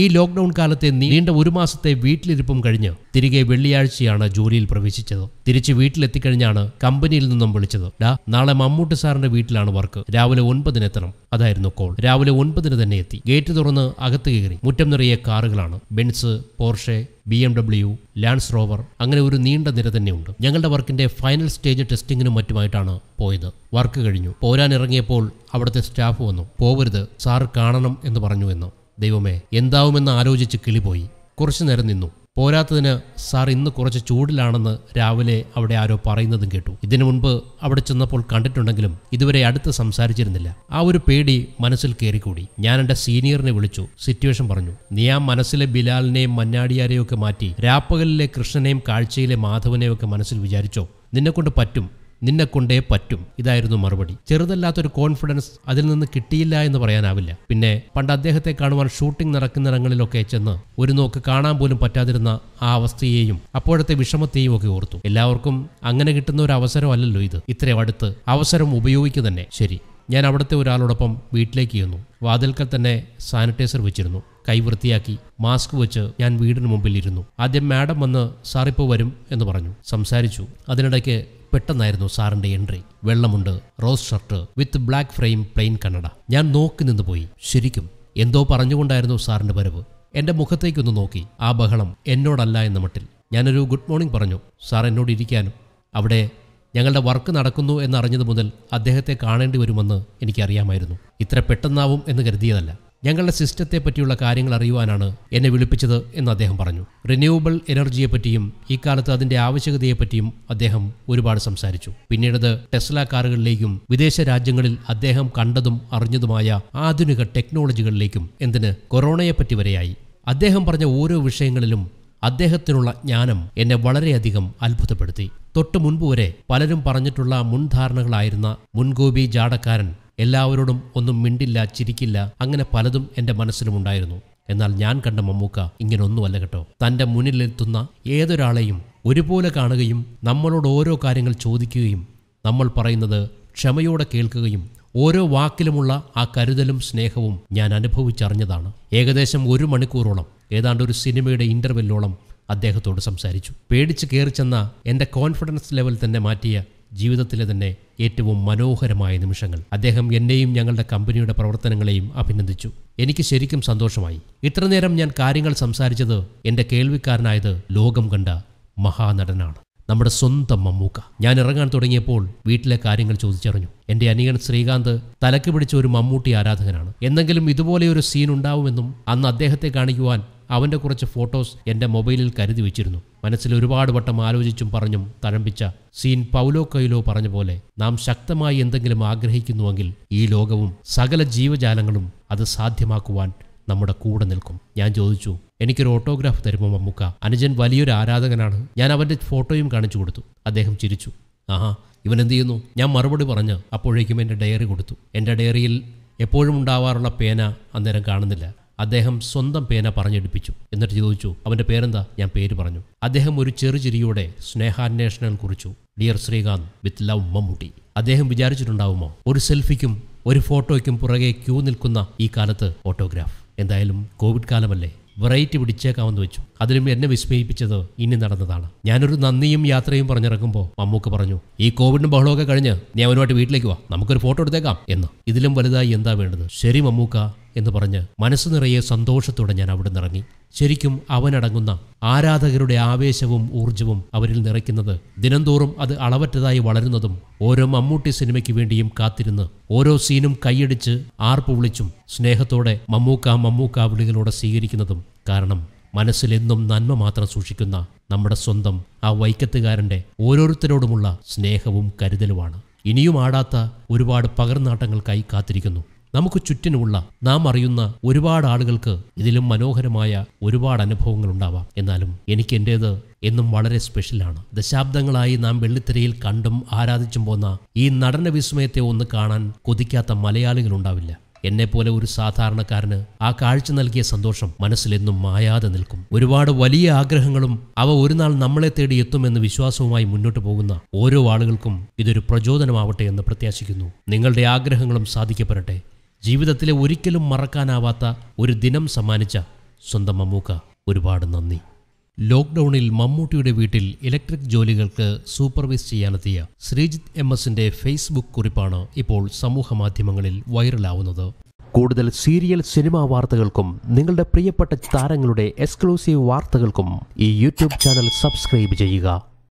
ഈ ലോക്ക്ഡൌൺ കാലത്തെ നീണ്ട ഒരു മാസത്തെ വീട്ടിലിരിപ്പും കഴിഞ്ഞ് തിരികെ വെള്ളിയാഴ്ചയാണ് ജോലിയിൽ പ്രവേശിച്ചത് തിരിച്ച് വീട്ടിലെത്തിക്കഴിഞ്ഞാണ് കമ്പനിയിൽ നിന്നും വിളിച്ചത് ഡാ നാളെ മമ്മൂട്ടി സാറിന്റെ വീട്ടിലാണ് വർക്ക് രാവിലെ ഒൻപതിന് എത്തണം അതായിരുന്നു കോൾ രാവിലെ ഒൻപതിന് തന്നെ എത്തി ഗേറ്റ് തുറന്ന് അകത്ത് കയറി മുറ്റം നിറയെ കാറുകളാണ് Benz Porsche B M W lands rover അങ്ങനെ ഒരു നീണ്ട നിര തന്നെയുണ്ട് ഞങ്ങളുടെ വർക്കിന്റെ ഫൈനൽ സ്റ്റേജ് ടെസ്റ്റിങ്ങിനും മറ്റുമായിട്ടാണ് പോയത് വർക്ക് കഴിഞ്ഞു പോരാനിറങ്ങിയപ്പോൾ അവിടുത്തെ സ്റ്റാഫ് വന്നു പോവരുത് സാർ കാണണം എന്ന് പറഞ്ഞു എന്ന് ദൈവമേ എന്താവുമെന്ന് ആലോചിച്ച് കിളിപോയി കുറച്ചു നേരം നിന്നു പോരാത്തതിന് സാർ ഇന്ന് കുറച്ച് ചൂടിലാണെന്ന് രാവിലെ അവിടെ ആരോ പറയുന്നതും കേട്ടു ഇതിനു മുൻപ് അവിടെ ചെന്നപ്പോൾ കണ്ടിട്ടുണ്ടെങ്കിലും ഇതുവരെ അടുത്ത് സംസാരിച്ചിരുന്നില്ല ആ ഒരു പേടി മനസ്സിൽ കയറിക്കൂടി ഞാൻ എൻ്റെ സീനിയറിനെ വിളിച്ചു സിറ്റുവേഷൻ പറഞ്ഞു നീ ആ മനസ്സിലെ ബിലാലിനെയും മന്നാടിയാരെയും ഒക്കെ മാറ്റി രാപ്പകലിലെ കൃഷ്ണനെയും കാഴ്ചയിലെ മാധവനെയും ഒക്കെ മനസ്സിൽ വിചാരിച്ചോ നിന്നെക്കൊണ്ട് പറ്റും നിന്നെ കൊണ്ടേ പറ്റും ഇതായിരുന്നു മറുപടി ചെറുതല്ലാത്തൊരു കോൺഫിഡൻസ് അതിൽ നിന്ന് കിട്ടിയില്ല എന്ന് പറയാനാവില്ല പിന്നെ പണ്ട് അദ്ദേഹത്തെ കാണുവാൻ ഷൂട്ടിംഗ് നടക്കുന്നിടങ്ങളിലൊക്കെ ചെന്ന് ഒരു നോക്ക് കാണാൻ പോലും പറ്റാതിരുന്ന ആ അവസ്ഥയെയും അപ്പോഴത്തെ വിഷമത്തെയും ഒക്കെ ഓർത്തു എല്ലാവർക്കും അങ്ങനെ കിട്ടുന്ന ഒരു അവസരമല്ലല്ലോ ഇത് ഇത്രയും അടുത്ത് അവസരം ഉപയോഗിക്കുക തന്നെ ശരി ഞാൻ അവിടുത്തെ ഒരാളോടൊപ്പം വീട്ടിലേക്ക് ചെന്നു വാതിൽക്കൽ തന്നെ സാനിറ്റൈസർ വെച്ചിരുന്നു കൈ വൃത്തിയാക്കി മാസ്ക് വെച്ച് ഞാൻ വീടിന് മുമ്പിൽ ഇരുന്നു ആദ്യം മാഡം വന്ന് സാറിപ്പോ വരും എന്ന് പറഞ്ഞു സംസാരിച്ചു അതിനിടയ്ക്ക് പെട്ടെന്നായിരുന്നു സാറിന്റെ എൻട്രി വെള്ളമുണ്ട് rose shirt with black frame plain കണ്ണട ഞാൻ നോക്കി നിന്ന് പോയി ശരിക്കും എന്തോ പറഞ്ഞുകൊണ്ടായിരുന്നു സാറിന്റെ വരവ് എന്റെ മുഖത്തേക്കൊന്ന് നോക്കി ആ ബഹളം എന്നോടല്ല എന്ന മട്ടിൽ ഞാനൊരു ഗുഡ് മോർണിംഗ് പറഞ്ഞു സാർ എന്നോട് ഇരിക്കാനും അവിടെ ഞങ്ങളുടെ വർക്ക് നടക്കുന്നു എന്നറിഞ്ഞത് മുതൽ അദ്ദേഹത്തെ കാണേണ്ടി വരുമെന്ന് എനിക്കറിയാമായിരുന്നു ഇത്ര പെട്ടെന്നാവും എന്ന് കരുതിയതല്ല ഞങ്ങളുടെ സിസ്റ്റത്തെ പറ്റിയുള്ള കാര്യങ്ങൾ അറിയുവാനാണ് എന്നെ വിളിപ്പിച്ചത് എന്ന് അദ്ദേഹം പറഞ്ഞു റിന്യൂവബിൾ എനർജിയെപ്പറ്റിയും ഇക്കാലത്ത് അതിന്റെ ആവശ്യകതയെപ്പറ്റിയും അദ്ദേഹം ഒരുപാട് സംസാരിച്ചു പിന്നീടത് ടെസ്ല കാറുകളിലേക്കും വിദേശ രാജ്യങ്ങളിൽ അദ്ദേഹം കണ്ടതും അറിഞ്ഞതുമായ ആധുനിക ടെക്നോളജികളിലേക്കും എന്തിന് കൊറോണയെപ്പറ്റി വരെയായി അദ്ദേഹം പറഞ്ഞ ഓരോ വിഷയങ്ങളിലും അദ്ദേഹത്തിനുള്ള ജ്ഞാനം എന്നെ വളരെയധികം അത്ഭുതപ്പെടുത്തി തൊട്ടു മുൻപ് വരെ പലരും പറഞ്ഞിട്ടുള്ള മുൻധാരണകളായിരുന്ന മുൻഗോപി ജാടക്കാരൻ എല്ലാവരോടും ഒന്നും മിണ്ടില്ല ചിരിക്കില്ല അങ്ങനെ പലതും എൻ്റെ മനസ്സിലുമുണ്ടായിരുന്നു എന്നാൽ ഞാൻ കണ്ട മമ്മൂക്ക ഇങ്ങനൊന്നുമല്ല കേട്ടോ തൻ്റെ മുന്നിലെത്തുന്ന ഏതൊരാളെയും ഒരുപോലെ കാണുകയും നമ്മളോട് ഓരോ കാര്യങ്ങൾ ചോദിക്കുകയും നമ്മൾ പറയുന്നത് ക്ഷമയോടെ കേൾക്കുകയും ഓരോ വാക്കിലുമുള്ള ആ കരുതലും സ്നേഹവും ഞാൻ അനുഭവിച്ചറിഞ്ഞതാണ് ഏകദേശം ഒരു മണിക്കൂറോളം ഏതാണ്ട് ഒരു സിനിമയുടെ ഇൻ്റർവെല്ലോളം അദ്ദേഹത്തോട് സംസാരിച്ചു പേടിച്ച് കയറി ചെന്ന എൻ്റെ കോൺഫിഡൻസ് ലെവൽ തന്നെ മാറ്റിയ ജീവിതത്തിലെ തന്നെ ഏറ്റവും മനോഹരമായ നിമിഷങ്ങൾ അദ്ദേഹം എന്നെയും ഞങ്ങളുടെ കമ്പനിയുടെ പ്രവർത്തനങ്ങളെയും അഭിനന്ദിച്ചു എനിക്ക് ശരിക്കും സന്തോഷമായി ഇത്രനേരം ഞാൻ കാര്യങ്ങൾ സംസാരിച്ചത് എന്റെ കേൾവിക്കാരനായത് ലോകം കണ്ട മഹാനടനാണ് നമ്മുടെ സ്വന്തം മമ്മൂക്ക ഞാൻ ഇറങ്ങാൻ തുടങ്ങിയപ്പോൾ വീട്ടിലെ കാര്യങ്ങൾ ചോദിച്ചറിഞ്ഞു എൻ്റെ അനിയൻ ശ്രീകാന്ത് തലക്ക് പിടിച്ച ഒരു മമ്മൂട്ടി ആരാധകനാണ് എന്തെങ്കിലും ഇതുപോലെ ഒരു സീൻ ഉണ്ടാവുമെന്നും അന്ന് അദ്ദേഹത്തെ കാണിക്കുവാൻ അവൻ്റെ കുറച്ച് ഫോട്ടോസ് എൻ്റെ മൊബൈലിൽ കരുതി വെച്ചിരുന്നു മനസ്സിൽ ഒരുപാട് വട്ടം ആലോചിച്ചും പറഞ്ഞും തഴമ്പിച്ച സീൻ പൗലോ കൈലോ പറഞ്ഞ പോലെ നാം ശക്തമായി എന്തെങ്കിലും ആഗ്രഹിക്കുന്നുവെങ്കിൽ ഈ ലോകവും സകല ജീവജാലങ്ങളും അത് സാധ്യമാക്കുവാൻ നമ്മുടെ കൂടെ നിൽക്കും ഞാൻ ചോദിച്ചു എനിക്കൊരു ഓട്ടോഗ്രാഫ് തരുമോ മമ്മുക്ക അനുജൻ വലിയൊരു ആരാധകനാണ് ഞാൻ അവൻ്റെ ഫോട്ടോയും കാണിച്ചു കൊടുത്തു അദ്ദേഹം ചിരിച്ചു ആഹാ ഇവൻ എന്ത് ചെയ്യുന്നു ഞാൻ മറുപടി പറഞ്ഞ് അപ്പോഴേക്കും എൻ്റെ ഡയറി കൊടുത്തു എൻ്റെ ഡയറിയിൽ എപ്പോഴും ഉണ്ടാവാറുള്ള പേന അന്നേരം കാണുന്നില്ല അദ്ദേഹം സ്വന്തം പേന പറഞ്ഞെടുപ്പിച്ചു എന്നിട്ട് ചോദിച്ചു അവന്റെ പേരെന്താ ഞാൻ പേര് പറഞ്ഞു അദ്ദേഹം ഒരു ചെറുചിരിയോടെ സ്നേഹാന്വേഷണം കുറിച്ചു dear Sreekanth with love Mammootty അദ്ദേഹം വിചാരിച്ചിട്ടുണ്ടാവുമോ ഒരു സെൽഫിക്കും ഒരു ഫോട്ടോയ്ക്കും പുറകെ ക്യൂ നിൽക്കുന്ന ഈ കാലത്ത് ഓട്ടോഗ്രാഫ് എന്തായാലും കോവിഡ് കാലമല്ലേ വെറൈറ്റി പിടിച്ചേക്കാമെന്ന് വെച്ചു അതിലും എന്നെ വിസ്മയിപ്പിച്ചത് ഇനി നടന്നതാണ് ഞാനൊരു നന്ദിയും യാത്രയും പറഞ്ഞിറങ്ങുമ്പോൾ മമ്മൂക്ക് പറഞ്ഞു ഈ കോവിഡിന് ബഹളമൊക്കെ കഴിഞ്ഞ് നീ അവനുമായിട്ട് വീട്ടിലേക്ക് വാ നമുക്കൊരു ഫോട്ടോ എടുത്തേക്കാം എന്ന് ഇതിലും വലുതായി എന്താ വേണ്ടത് ശരി മമ്മൂക്ക എന്ന് പറഞ്ഞ് മനസ്സ് നിറയെ സന്തോഷത്തോടെ ഞാൻ അവിടെ നിറങ്ങി ശരിക്കും അവനടങ്ങുന്ന ആരാധകരുടെ ആവേശവും ഊർജവും അവരിൽ നിറയ്ക്കുന്നത് ദിനംതോറും അത് അളവറ്റതായി വളരുന്നതും ഓരോ മമ്മൂട്ടി സിനിമയ്ക്ക് വേണ്ടിയും കാത്തിരുന്ന് ഓരോ സീനും കൈയടിച്ച് ആർപ്പ് വിളിച്ചും സ്നേഹത്തോടെ മമ്മൂക്ക മമ്മൂക്ക വിളികളോടെ സ്വീകരിക്കുന്നതും കാരണം മനസ്സിലെന്നും നന്മ മാത്രം സൂക്ഷിക്കുന്ന നമ്മുടെ സ്വന്തം ആ വൈക്കത്തുകാരൻ്റെ ഓരോരുത്തരോടുമുള്ള സ്നേഹവും കരുതലുമാണ് ഇനിയും ആടാത്ത ഒരുപാട് പകർന്നാട്ടങ്ങൾക്കായി കാത്തിരിക്കുന്നു നമുക്ക് ചുറ്റിനുമുള്ള നാം അറിയുന്ന ഒരുപാട് ആളുകൾക്ക് ഇതിലും മനോഹരമായ ഒരുപാട് അനുഭവങ്ങൾ ഉണ്ടാവാം എന്നാലും എനിക്ക് എൻ്റേത് എന്നും വളരെ സ്പെഷ്യലാണ് ദശാബ്ദങ്ങളായി നാം വെള്ളിത്തിരയിൽ കണ്ടും ആരാധിച്ചും പോന്ന ഈ നടന വിസ്മയത്തെ ഒന്ന് കാണാൻ കൊതിക്കാത്ത മലയാളികൾ ഉണ്ടാവില്ല എന്നെപ്പോലെ ഒരു സാധാരണക്കാരന് ആ കാഴ്ച നൽകിയ സന്തോഷം മനസ്സിലെന്നും മായാതെ നിൽക്കും ഒരുപാട് വലിയ ആഗ്രഹങ്ങളും അവ ഒരു നാൾ നമ്മളെ തേടി എത്തുമെന്ന വിശ്വാസവുമായി മുന്നോട്ട് പോകുന്ന ഓരോ ആളുകൾക്കും ഇതൊരു പ്രചോദനമാവട്ടെ എന്ന് പ്രത്യാശിക്കുന്നു നിങ്ങളുടെ ആഗ്രഹങ്ങളും സാധിക്കപ്പെടട്ടെ ജീവിതത്തിലെ ഒരിക്കലും മറക്കാനാവാത്ത ഒരു ദിനം സമ്മാനിച്ച സ്വന്തം മമ്മൂക്ക ഒരുപാട് നന്ദി ലോക്ക്ഡൗണിൽ മമ്മൂട്ടിയുടെ വീട്ടിൽ ഇലക്ട്രിക് ജോലികൾക്ക് സൂപ്പർവൈസ് ചെയ്യാനെത്തിയ ശ്രീജിത്ത് എം എസിന്റെ ഫേസ്ബുക്ക് കുറിപ്പാണ് ഇപ്പോൾ സമൂഹമാധ്യമങ്ങളിൽ വൈറലാവുന്നത് കൂടുതൽ സീരിയൽ സിനിമാ വാർത്തകൾക്കും നിങ്ങളുടെ പ്രിയപ്പെട്ട താരങ്ങളുടെ എക്സ്ക്ലൂസീവ് വാർത്തകൾക്കും ഈ യൂട്യൂബ് ചാനൽ സബ്സ്ക്രൈബ് ചെയ്യുക